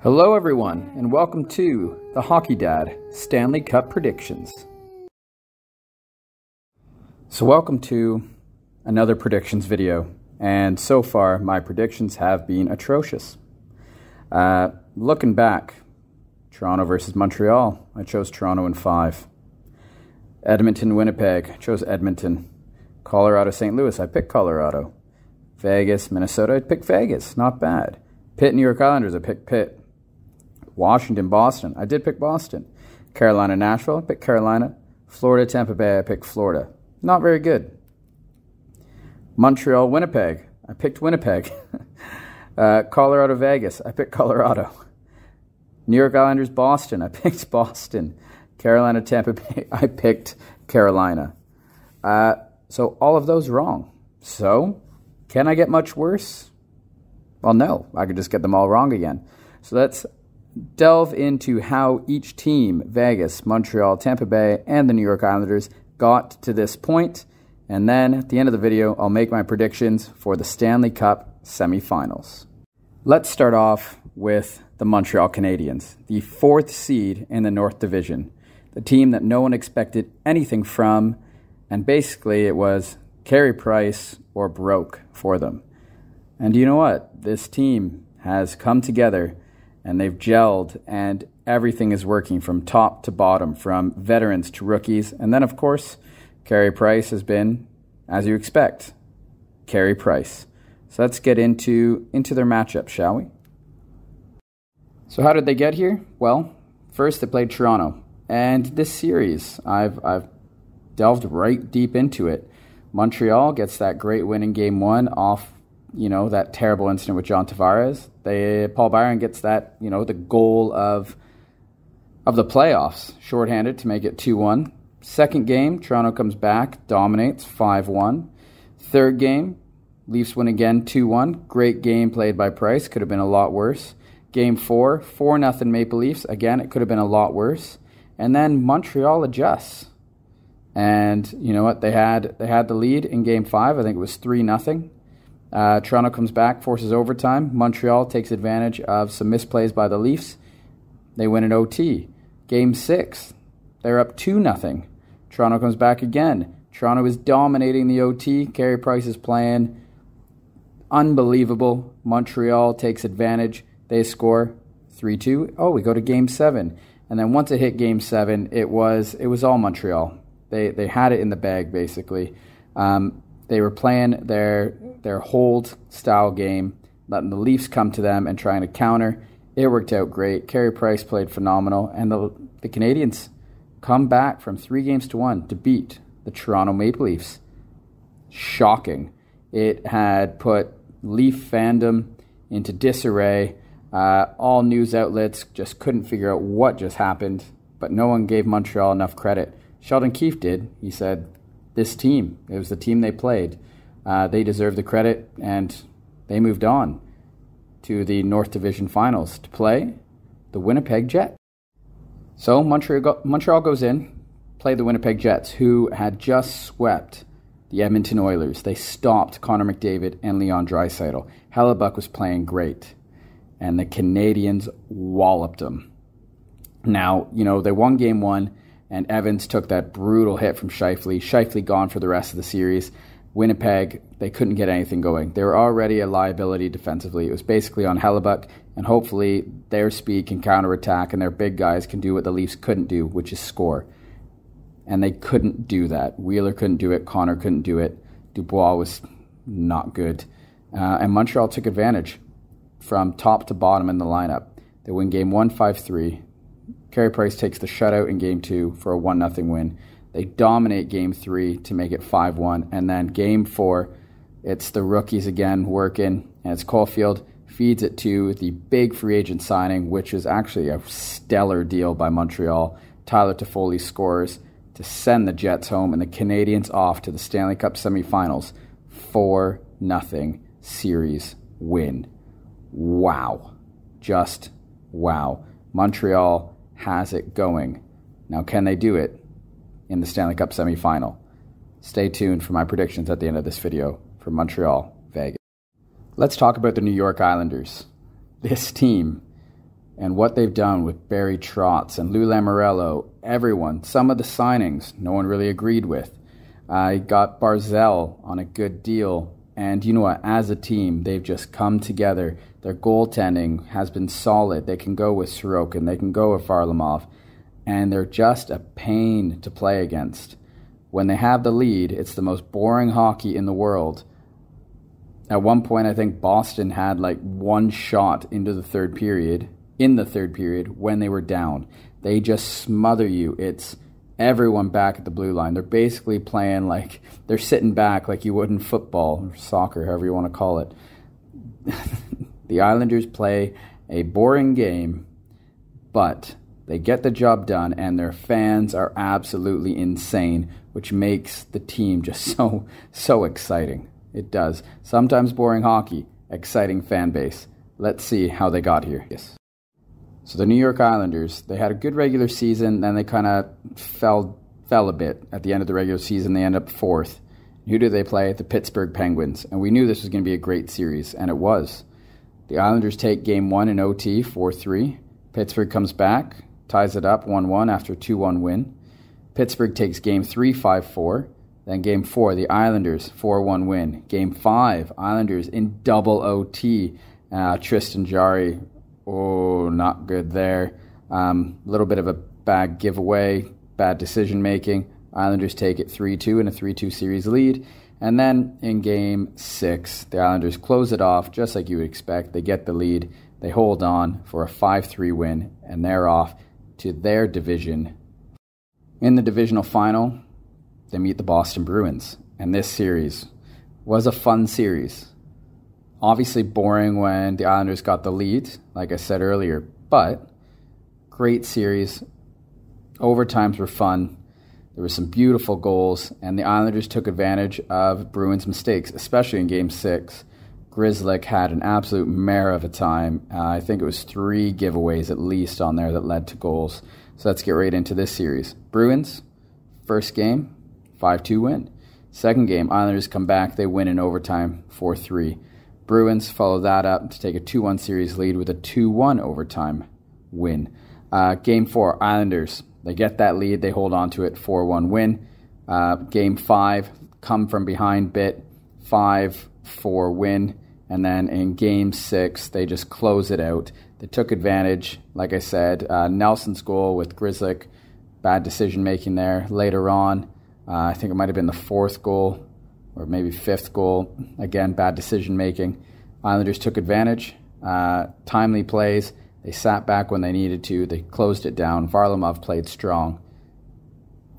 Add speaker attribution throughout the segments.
Speaker 1: Hello, everyone, and welcome to the Hockey Dad Stanley Cup Predictions. So, welcome to another predictions video, and so far, my predictions have been atrocious. Uh, looking back, Toronto versus Montreal, I chose Toronto in five. Edmonton, Winnipeg, I chose Edmonton. Colorado, St. Louis, I picked Colorado. Vegas, Minnesota, I picked Vegas, not bad. Pitt, New York Islanders, I picked Pitt. Washington, Boston. I did pick Boston. Carolina, Nashville. I picked Carolina. Florida, Tampa Bay. I picked Florida. Not very good. Montreal, Winnipeg. I picked Winnipeg. uh, Colorado, Vegas. I picked Colorado. New York Islanders, Boston. I picked Boston. Carolina, Tampa Bay. I picked Carolina. Uh, so all of those wrong. So can I get much worse? Well, no. I could just get them all wrong again. So that's delve into how each team, Vegas, Montreal, Tampa Bay, and the New York Islanders, got to this point. And then at the end of the video, I'll make my predictions for the Stanley Cup semifinals. Let's start off with the Montreal Canadiens, the fourth seed in the North Division, the team that no one expected anything from, and basically it was carry price or broke for them. And you know what? This team has come together and they've gelled, and everything is working from top to bottom, from veterans to rookies. And then, of course, Carey Price has been, as you expect, Carey Price. So let's get into, into their matchup, shall we? So, how did they get here? Well, first they played Toronto. And this series, I've, I've delved right deep into it. Montreal gets that great win in game one off you know, that terrible incident with John Tavares, they Paul Byron gets that, you know, the goal of of the playoffs, shorthanded to make it 2-1. Second game, Toronto comes back, dominates 5-1. Third game, Leafs win again 2-1. Great game played by Price, could have been a lot worse. Game 4, 4-0 Maple Leafs. Again, it could have been a lot worse. And then Montreal adjusts. And you know what? They had they had the lead in game 5. I think it was 3-0 uh, Toronto comes back, forces overtime. Montreal takes advantage of some misplays by the Leafs. They win an OT. Game six, they're up 2 nothing. Toronto comes back again. Toronto is dominating the OT. Carey Price is playing unbelievable. Montreal takes advantage. They score 3 2. Oh, we go to game seven. And then once it hit game seven, it was it was all Montreal. They they had it in the bag basically. Um, they were playing their their hold style game, letting the Leafs come to them and trying to counter. It worked out great. Carey Price played phenomenal, and the the Canadians come back from three games to one to beat the Toronto Maple Leafs. Shocking. It had put Leaf fandom into disarray. Uh, all news outlets just couldn't figure out what just happened, but no one gave Montreal enough credit. Sheldon Keefe did. He said, This team, it was the team they played. Uh, they deserve the credit, and they moved on to the North Division Finals to play the Winnipeg Jets. So Montreal, Montreal goes in, play the Winnipeg Jets, who had just swept the Edmonton Oilers. They stopped Connor McDavid and Leon Draisaitl. Hellebuck was playing great, and the Canadians walloped them. Now, you know, they won game one, and Evans took that brutal hit from Shifley. Shifley gone for the rest of the series. Winnipeg, they couldn't get anything going. They were already a liability defensively. It was basically on Hellebuck, and hopefully their speed can counterattack and their big guys can do what the Leafs couldn't do, which is score. And they couldn't do that. Wheeler couldn't do it. Connor couldn't do it. Dubois was not good. Uh, and Montreal took advantage from top to bottom in the lineup. They win game one, five, three. Carey Price takes the shutout in game two for a 1 0 win. They dominate game three to make it 5 1. And then game four, it's the rookies again working, and it's Caulfield feeds it to the big free agent signing, which is actually a stellar deal by Montreal. Tyler Toffoli scores to send the Jets home and the Canadians off to the Stanley Cup semifinals. 4 nothing series win. Wow. Just wow. Montreal has it going. Now, can they do it? in the Stanley Cup semifinal. Stay tuned for my predictions at the end of this video for Montreal, Vegas. Let's talk about the New York Islanders. This team and what they've done with Barry Trotz and Lou Lamorello, everyone, some of the signings no one really agreed with. I got Barzell on a good deal. And you know what? As a team, they've just come together. Their goaltending has been solid. They can go with Sorokin. They can go with Varlamov and they're just a pain to play against. When they have the lead, it's the most boring hockey in the world. At one point, I think Boston had like one shot into the third period, in the third period, when they were down. They just smother you. It's everyone back at the blue line. They're basically playing like they're sitting back like you would in football or soccer, however you want to call it. the Islanders play a boring game, but they get the job done, and their fans are absolutely insane, which makes the team just so, so exciting. It does. Sometimes boring hockey, exciting fan base. Let's see how they got here. Yes. So the New York Islanders, they had a good regular season, then they kind of fell fell a bit. At the end of the regular season, they end up fourth. Who do they play? The Pittsburgh Penguins. And we knew this was going to be a great series, and it was. The Islanders take game one in OT, 4 3. Pittsburgh comes back ties it up 1 1 after 2 1 win. Pittsburgh takes game 3 5 4. Then game 4, the Islanders 4 1 win. Game 5, Islanders in double OT. Uh, Tristan Jari, oh, not good there. A um, little bit of a bad giveaway, bad decision making. Islanders take it 3 2 in a 3 2 series lead. And then in game six, the Islanders close it off just like you would expect. They get the lead, they hold on for a 5 3 win, and they're off to their division. In the divisional final, they meet the Boston Bruins. And this series was a fun series. Obviously, boring when the Islanders got the lead, like I said earlier, but great series. Overtimes were fun. There were some beautiful goals, and the Islanders took advantage of Bruins' mistakes, especially in game six, Grizzlick had an absolute mare of a time. Uh, I think it was three giveaways at least on there that led to goals. So let's get right into this series. Bruins, first game, 5 2 win. Second game, Islanders come back, they win in overtime, 4 3. Bruins follow that up to take a 2 1 series lead with a 2 1 overtime win. Uh, game 4, Islanders, they get that lead, they hold on to it, 4 1 win. Uh, game 5, come from behind bit, 5 4 win. And then in game six, they just close it out. They took advantage, like I said, uh, Nelson's goal with Grizzlick, bad decision making there. Later on, uh, I think it might have been the fourth goal or maybe fifth goal. Again, bad decision making. Islanders took advantage, uh, timely plays. They sat back when they needed to. They closed it down. Varlamov played strong.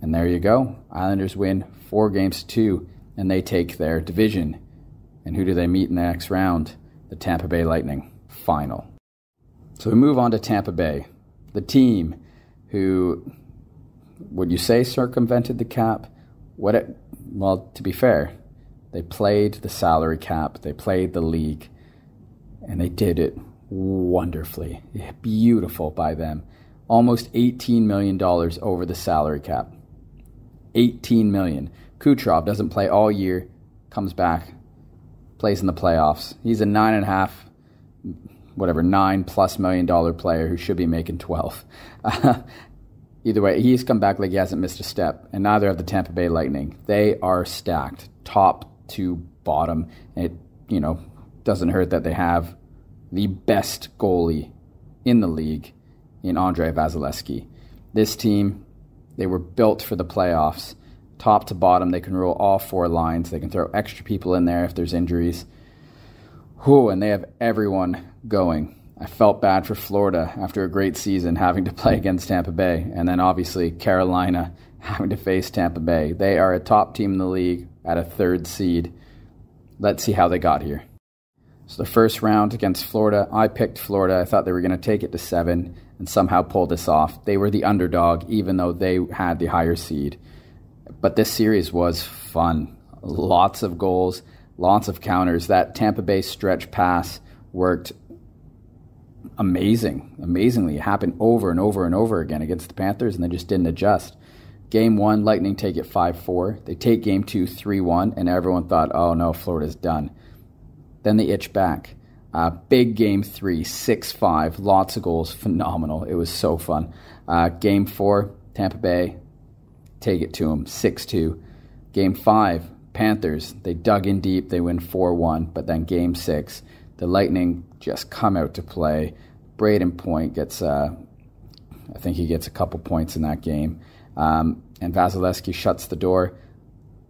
Speaker 1: And there you go. Islanders win four games to two, and they take their division. And who do they meet in the next round? The Tampa Bay Lightning. Final. So we move on to Tampa Bay, the team who, would you say, circumvented the cap? What it, well, to be fair, they played the salary cap, they played the league, and they did it wonderfully. Beautiful by them. Almost $18 million over the salary cap. 18 million. Kucherov doesn't play all year, comes back, plays in the playoffs. He's a nine and a half, whatever, nine plus million dollar player who should be making 12. Uh, either way, he's come back like he hasn't missed a step, and neither have the Tampa Bay Lightning. They are stacked top to bottom. It, you know, doesn't hurt that they have the best goalie in the league in Andre Vasilevsky. This team, they were built for the playoffs top to bottom. They can roll all four lines. They can throw extra people in there if there's injuries. Whew, and they have everyone going. I felt bad for Florida after a great season having to play against Tampa Bay, and then obviously Carolina having to face Tampa Bay. They are a top team in the league at a third seed. Let's see how they got here. So, the first round against Florida, I picked Florida. I thought they were going to take it to seven and somehow pull this off. They were the underdog, even though they had the higher seed. But this series was fun. Lots of goals, lots of counters. That Tampa Bay stretch pass worked amazing, amazingly. It happened over and over and over again against the Panthers, and they just didn't adjust. Game one, Lightning take it 5 4. They take game two, 3 1, and everyone thought, oh no, Florida's done. Then they itch back. Uh, big game three, 6 5, lots of goals, phenomenal. It was so fun. Uh, game four, Tampa Bay take it to them 6 2. Game 5, Panthers, they dug in deep, they win 4 1. But then game 6, the Lightning just come out to play. Braden Point gets, uh, I think he gets a couple points in that game. Um, and Vasilevsky shuts the door.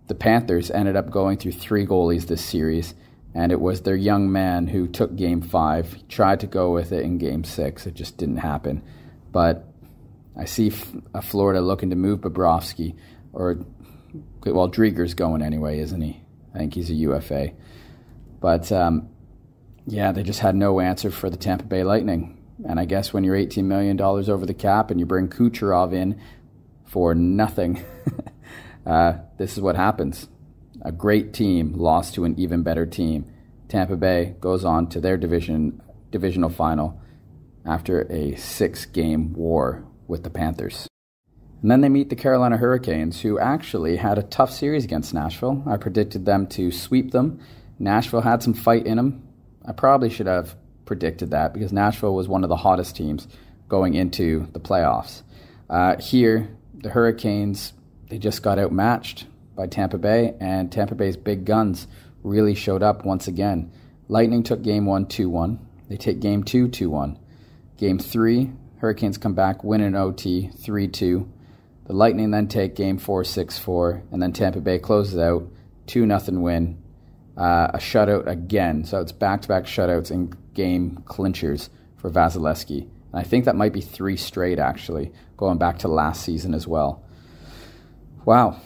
Speaker 1: The Panthers ended up going through three goalies this series, and it was their young man who took game five, tried to go with it in game six. It just didn't happen. But I see a Florida looking to move Bobrovsky, or well, Drieger's going anyway, isn't he? I think he's a UFA. But um, yeah, they just had no answer for the Tampa Bay Lightning. And I guess when you're $18 million over the cap and you bring Kucherov in for nothing, uh, this is what happens. A great team lost to an even better team. Tampa Bay goes on to their division divisional final after a six game war with the Panthers. And then they meet the Carolina Hurricanes, who actually had a tough series against Nashville. I predicted them to sweep them. Nashville had some fight in them. I probably should have predicted that because Nashville was one of the hottest teams going into the playoffs. Uh, here, the Hurricanes, they just got outmatched by Tampa Bay, and Tampa Bay's big guns really showed up once again. Lightning took game one 2 1. They take game two 2 1. Game three, Hurricanes come back, win in OT, 3 2. The Lightning then take game 4 6 4, and then Tampa Bay closes out, 2 0 win, uh, a shutout again. So it's back to back shutouts and game clinchers for Vasilevsky. And I think that might be three straight, actually, going back to last season as well. Wow.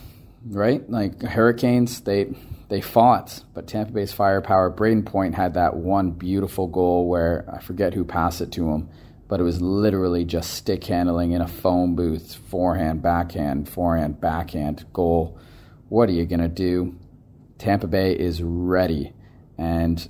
Speaker 1: Right? Like Hurricanes, they they fought, but Tampa Bay's firepower, Braden Point had that one beautiful goal where I forget who passed it to him, but it was literally just stick handling in a phone booth, forehand, backhand, forehand, backhand, goal. What are you going to do? Tampa Bay is ready, and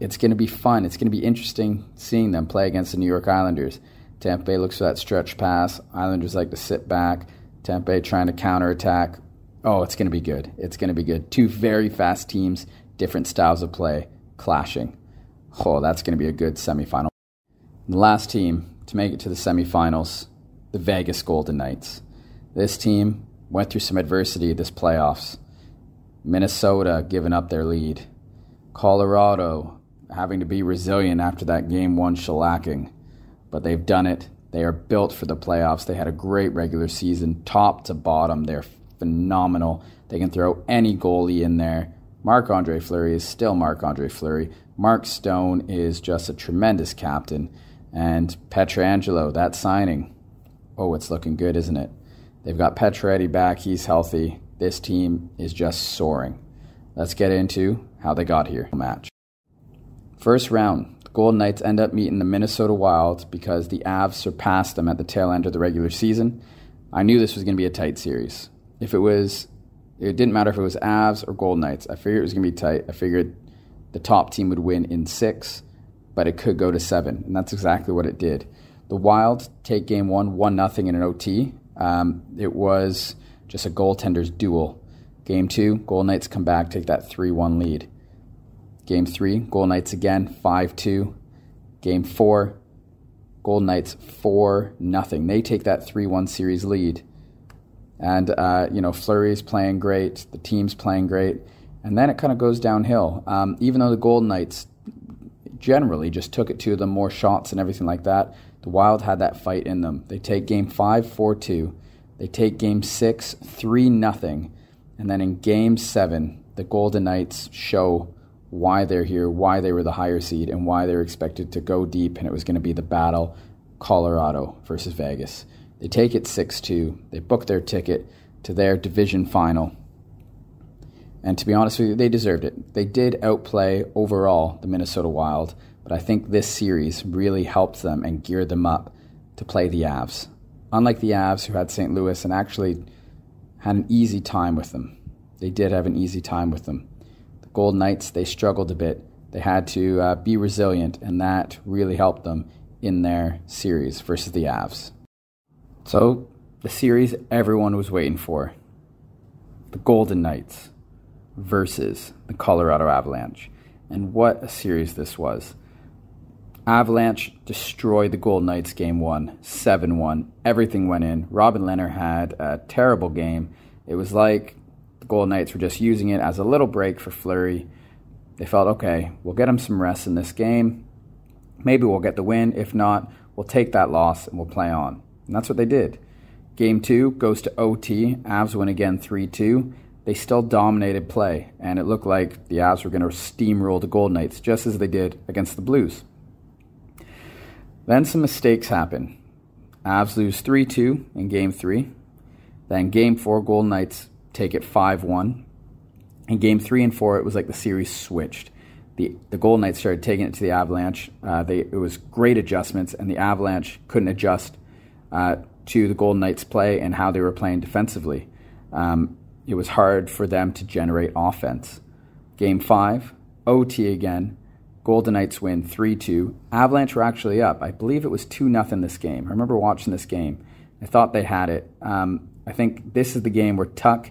Speaker 1: it's going to be fun. It's going to be interesting seeing them play against the New York Islanders. Tampa Bay looks for that stretch pass. Islanders like to sit back. Tampa Bay trying to counterattack. Oh, it's going to be good. It's going to be good. Two very fast teams, different styles of play, clashing. Oh, that's going to be a good semifinal. The last team to make it to the semifinals, the Vegas Golden Knights. This team went through some adversity this playoffs. Minnesota giving up their lead. Colorado having to be resilient after that game one shellacking. But they've done it. They are built for the playoffs. They had a great regular season, top to bottom. They're phenomenal. They can throw any goalie in there. Marc Andre Fleury is still Marc Andre Fleury. Mark Stone is just a tremendous captain and Petrangelo, that signing. Oh, it's looking good, isn't it? They've got Petretti back. He's healthy. This team is just soaring. Let's get into how they got here. Match. First round, the Golden Knights end up meeting the Minnesota Wild because the Avs surpassed them at the tail end of the regular season. I knew this was going to be a tight series. If it was, it didn't matter if it was Avs or Golden Knights. I figured it was going to be tight. I figured the top team would win in six but it could go to seven, and that's exactly what it did. The Wild take game one, one nothing in an OT. Um, it was just a goaltender's duel. Game two, Gold Knights come back, take that 3 1 lead. Game three, Gold Knights again, 5 2. Game four, Gold Knights 4 nothing. They take that 3 1 series lead. And, uh, you know, Flurry's playing great, the team's playing great. And then it kind of goes downhill. Um, even though the Gold Knights generally just took it to them, more shots and everything like that. The Wild had that fight in them. They take game 5 4 2. They take game 6 3 three-nothing, And then in game 7, the Golden Knights show why they're here, why they were the higher seed, and why they're expected to go deep. And it was going to be the battle Colorado versus Vegas. They take it 6 2. They book their ticket to their division final and to be honest with you, they deserved it. They did outplay overall the Minnesota Wild, but I think this series really helped them and geared them up to play the Avs. Unlike the Avs, who had St. Louis and actually had an easy time with them, they did have an easy time with them. The Golden Knights, they struggled a bit. They had to uh, be resilient, and that really helped them in their series versus the Avs. So, the series everyone was waiting for the Golden Knights versus the Colorado Avalanche. And what a series this was. Avalanche destroyed the Golden Knights game one, 7 1. Everything went in. Robin Leonard had a terrible game. It was like the Golden Knights were just using it as a little break for Flurry. They felt, okay, we'll get him some rest in this game. Maybe we'll get the win. If not, we'll take that loss and we'll play on. And that's what they did. Game two goes to OT. Avs win again 3 2 they still dominated play, and it looked like the Avs were going to steamroll the Golden Knights, just as they did against the Blues. Then some mistakes happen. Avs lose 3 2 in game 3. Then game 4, Golden Knights take it 5 1. In game 3 and 4, it was like the series switched. The, the Golden Knights started taking it to the Avalanche. Uh, they, it was great adjustments, and the Avalanche couldn't adjust uh, to the Golden Knights' play and how they were playing defensively. Um, it was hard for them to generate offense. Game five, OT again. Golden Knights win 3 2. Avalanche were actually up. I believe it was 2 0 this game. I remember watching this game. I thought they had it. Um, I think this is the game where Tuck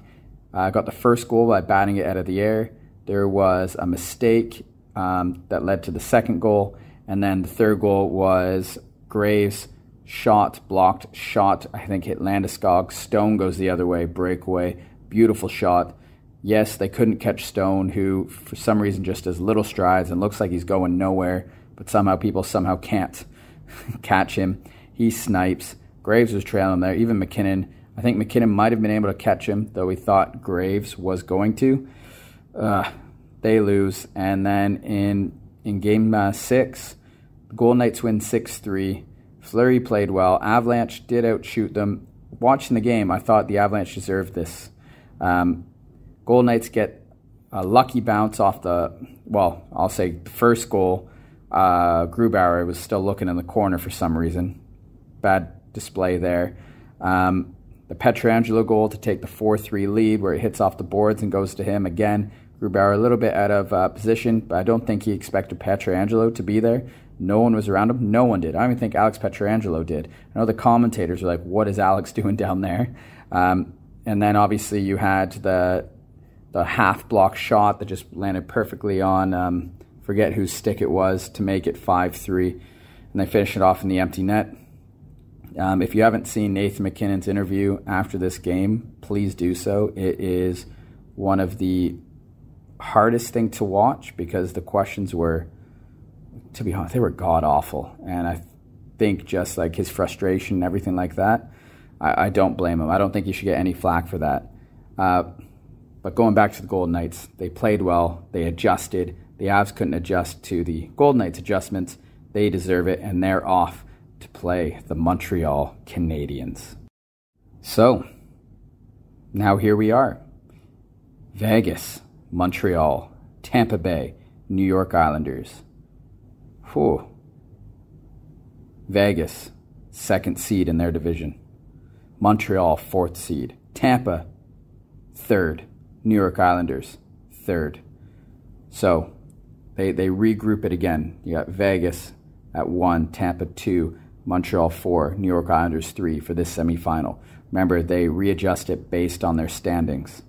Speaker 1: uh, got the first goal by batting it out of the air. There was a mistake um, that led to the second goal. And then the third goal was Graves shot, blocked, shot. I think hit Landeskog. Stone goes the other way, breakaway. Beautiful shot. Yes, they couldn't catch Stone, who for some reason just does little strides and looks like he's going nowhere, but somehow people somehow can't catch him. He snipes. Graves was trailing there. Even McKinnon. I think McKinnon might have been able to catch him, though he thought Graves was going to. Uh, they lose. And then in in game uh, six, Golden Knights win 6 3. Flurry played well. Avalanche did outshoot them. Watching the game, I thought the Avalanche deserved this. Um, Golden Knights get a lucky bounce off the, well, I'll say the first goal. Uh, Grubauer was still looking in the corner for some reason. Bad display there. Um, the Petrangelo goal to take the 4 3 lead, where it hits off the boards and goes to him again. Grubauer a little bit out of uh, position, but I don't think he expected Petrangelo to be there. No one was around him. No one did. I don't even think Alex Petrangelo did. I know the commentators were like, what is Alex doing down there? Um, and then obviously you had the the half block shot that just landed perfectly on um, forget whose stick it was to make it five three, and they finished it off in the empty net. Um, if you haven't seen Nathan McKinnon's interview after this game, please do so. It is one of the hardest thing to watch because the questions were, to be honest, they were god awful, and I think just like his frustration and everything like that I, I don't blame him. I don't think he should get any flack for that. Uh, but going back to the Golden Knights, they played well, they adjusted. The Avs couldn't adjust to the Golden Knights' adjustments. They deserve it, and they're off to play the Montreal Canadiens. So, now here we are Vegas, Montreal, Tampa Bay, New York Islanders. Whew. Vegas, second seed in their division. Montreal, fourth seed. Tampa, third. New York Islanders, third. So they, they regroup it again. You got Vegas at one, Tampa two, Montreal four, New York Islanders three for this semifinal. Remember, they readjust it based on their standings.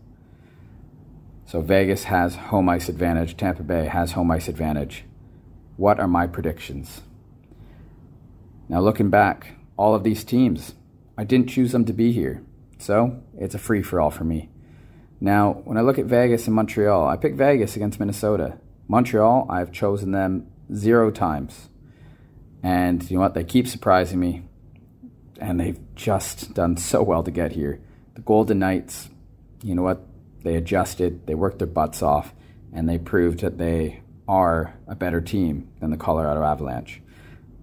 Speaker 1: So Vegas has home ice advantage, Tampa Bay has home ice advantage. What are my predictions? Now, looking back, all of these teams I didn't choose them to be here. So it's a free for all for me. Now, when I look at Vegas and Montreal, I pick Vegas against Minnesota. Montreal, I've chosen them zero times. And you know what? They keep surprising me. And they've just done so well to get here. The Golden Knights, you know what? They adjusted, they worked their butts off, and they proved that they are a better team than the Colorado Avalanche.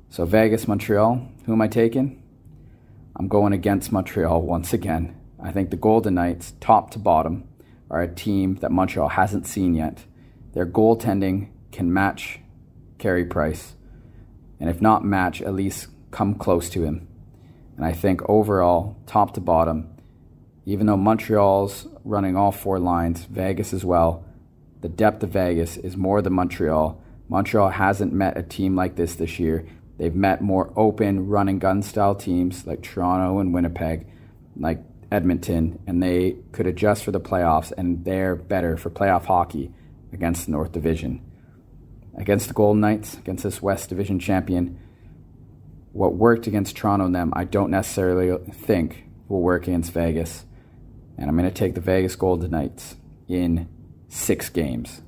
Speaker 1: So, Vegas, Montreal, who am I taking? I'm going against Montreal once again. I think the Golden Knights, top to bottom, are a team that Montreal hasn't seen yet. Their goaltending can match Carey Price, and if not match, at least come close to him. And I think overall, top to bottom, even though Montreal's running all four lines, Vegas as well, the depth of Vegas is more than Montreal. Montreal hasn't met a team like this this year, They've met more open run and gun style teams like Toronto and Winnipeg, like Edmonton, and they could adjust for the playoffs, and they're better for playoff hockey against the North Division. Against the Golden Knights, against this West Division champion, what worked against Toronto and them, I don't necessarily think will work against Vegas. And I'm going to take the Vegas Golden Knights in six games.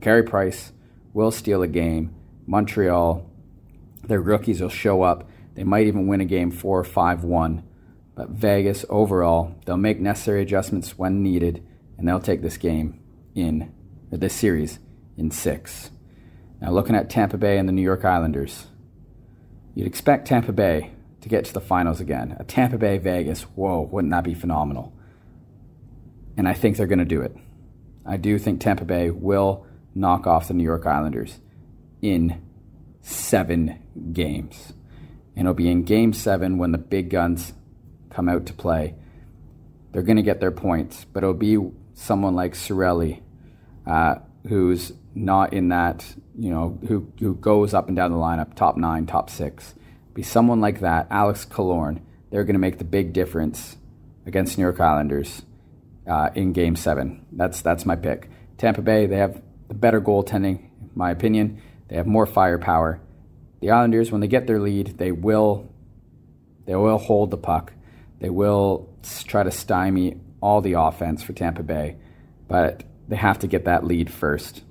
Speaker 1: Carey Price will steal a game. Montreal their rookies will show up. They might even win a game 4 or 5 1. But Vegas, overall, they'll make necessary adjustments when needed, and they'll take this game in, or this series in six. Now, looking at Tampa Bay and the New York Islanders, you'd expect Tampa Bay to get to the finals again. A Tampa Bay Vegas, whoa, wouldn't that be phenomenal? And I think they're going to do it. I do think Tampa Bay will knock off the New York Islanders in seven games. And it'll be in game seven when the big guns come out to play. They're going to get their points, but it'll be someone like Sorelli, uh, who's not in that, you know, who, who goes up and down the lineup, top nine, top six. Be someone like that, Alex Kalorn. They're going to make the big difference against New York Islanders uh, in Game Seven. That's that's my pick. Tampa Bay, they have the better goaltending, in my opinion. They have more firepower. The Islanders, when they get their lead, they will they will hold the puck. They will try to stymie all the offense for Tampa Bay, but they have to get that lead first.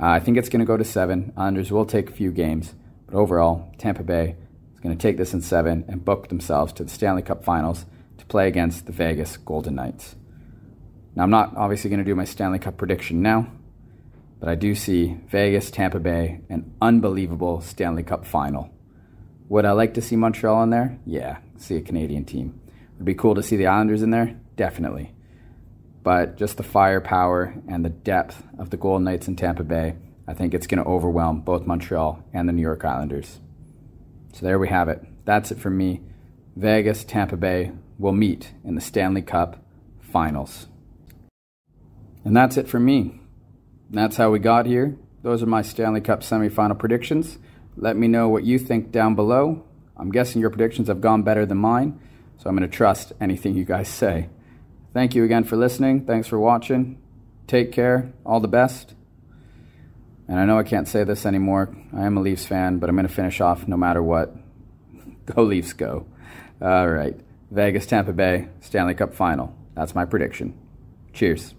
Speaker 1: Uh, I think it's going to go to seven. Islanders will take a few games, but overall, Tampa Bay is going to take this in seven and book themselves to the Stanley Cup Finals to play against the Vegas Golden Knights. Now, I'm not obviously going to do my Stanley Cup prediction now but I do see Vegas, Tampa Bay, an unbelievable Stanley Cup final. Would I like to see Montreal in there? Yeah, see a Canadian team. Would be cool to see the Islanders in there? Definitely. But just the firepower and the depth of the Golden Knights in Tampa Bay, I think it's going to overwhelm both Montreal and the New York Islanders. So there we have it. That's it from me. Vegas, Tampa Bay will meet in the Stanley Cup finals. And that's it for me. And that's how we got here. Those are my Stanley Cup semifinal predictions. Let me know what you think down below. I'm guessing your predictions have gone better than mine, so I'm going to trust anything you guys say. Thank you again for listening. Thanks for watching. Take care. All the best. And I know I can't say this anymore. I am a Leafs fan, but I'm going to finish off no matter what. go Leafs, go. All right. Vegas, Tampa Bay, Stanley Cup final. That's my prediction. Cheers.